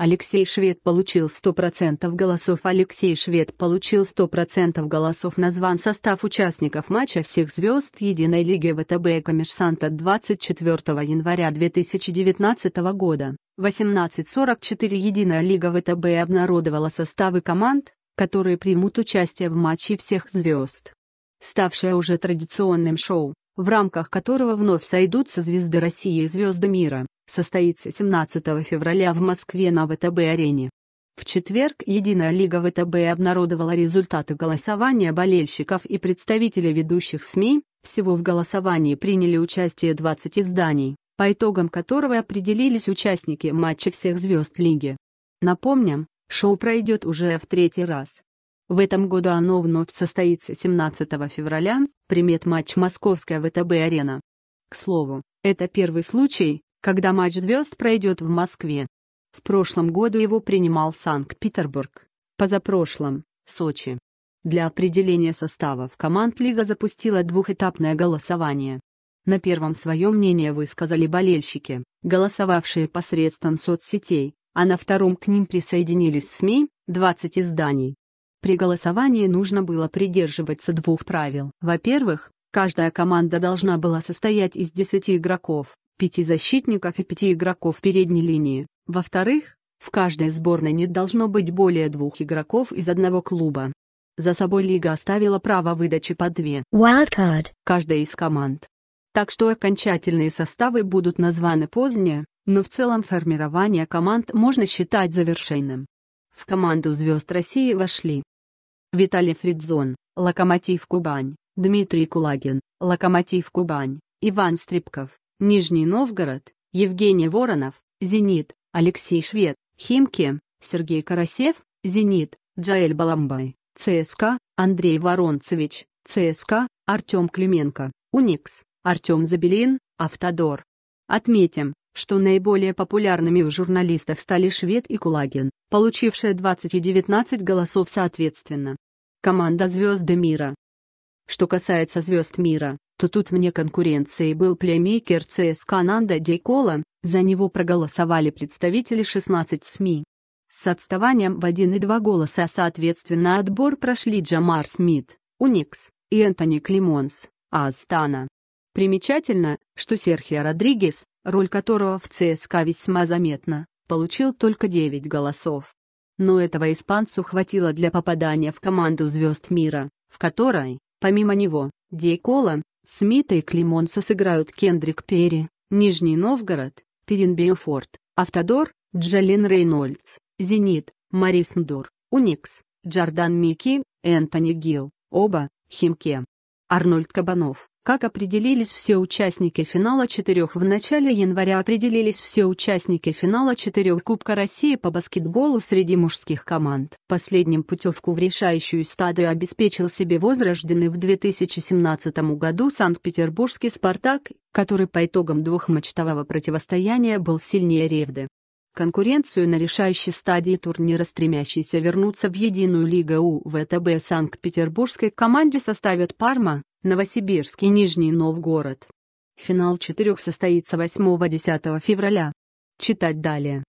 Алексей Швед получил 100% голосов. Алексей Швед получил 100% голосов. Назван состав участников матча всех звезд Единой лиги ВТБ и Коммерсанта 24 января 2019 года. 18.44 Единая лига ВТБ обнародовала составы команд, которые примут участие в матче всех звезд. Ставшее уже традиционным шоу, в рамках которого вновь сойдутся звезды России и звезды мира, состоится 17 февраля в Москве на ВТБ-арене. В четверг Единая лига ВТБ обнародовала результаты голосования болельщиков и представителей ведущих СМИ, всего в голосовании приняли участие 20 изданий, по итогам которого определились участники матча всех звезд лиги. Напомним, шоу пройдет уже в третий раз. В этом году оно вновь состоится 17 февраля, примет матч Московская ВТБ-арена. К слову, это первый случай, когда матч звезд пройдет в Москве. В прошлом году его принимал Санкт-Петербург, позапрошлом – Сочи. Для определения составов команд Лига запустила двухэтапное голосование. На первом свое мнение высказали болельщики, голосовавшие посредством соцсетей, а на втором к ним присоединились СМИ, 20 изданий. При голосовании нужно было придерживаться двух правил. Во-первых, каждая команда должна была состоять из 10 игроков, 5 защитников и 5 игроков передней линии. Во-вторых, в каждой сборной не должно быть более двух игроков из одного клуба. За собой лига оставила право выдачи по две wildcard каждой из команд. Так что окончательные составы будут названы позднее, но в целом формирование команд можно считать завершенным. В команду звезд России вошли Виталий Фридзон, Локомотив Кубань, Дмитрий Кулагин, Локомотив Кубань, Иван Стрипков, Нижний Новгород, Евгений Воронов, Зенит, Алексей Швед, Химки, Сергей Карасев, Зенит, Джаэль Баламбай, ЦСКА, Андрей Воронцевич, ЦСКА, Артем Клименко, Уникс, Артем Забелин, Автодор. Отметим, что наиболее популярными у журналистов стали Швед и Кулагин, получившие 20 и 19 голосов соответственно. Команда «Звезды мира». Что касается «Звезд мира», то тут мне конкуренцией был племейкер ЦСКА Нанда Дейкола, за него проголосовали представители 16 СМИ. С отставанием в и 1,2 голоса соответственно отбор прошли Джамар Смит, Уникс, и Энтони Климонс, а Астана. Примечательно, что Серхио Родригес, роль которого в ЦСКА весьма заметна, получил только 9 голосов. Но этого испанцу хватило для попадания в команду звезд мира, в которой, помимо него, Дейкола, Смита и Климонса сыграют Кендрик Перри, Нижний Новгород, Перенбиофорт, Автодор, Джалин Рейнольдс, Зенит, Марис Ндур, Уникс, Джордан Мики, Энтони Гилл, оба, Химке. Арнольд Кабанов, как определились все участники финала четырех? В начале января определились все участники финала четырех Кубка России по баскетболу среди мужских команд. Последним путевку в решающую стадию обеспечил себе возрожденный в 2017 году Санкт-Петербургский «Спартак», который по итогам двухмачтового противостояния был сильнее Ревды. Конкуренцию на решающей стадии турнира стремящейся вернуться в единую лигу УВТБ Санкт-Петербургской команде составят Парма, Новосибирский и Нижний Новгород. Финал четырех состоится 8-10 февраля. Читать далее.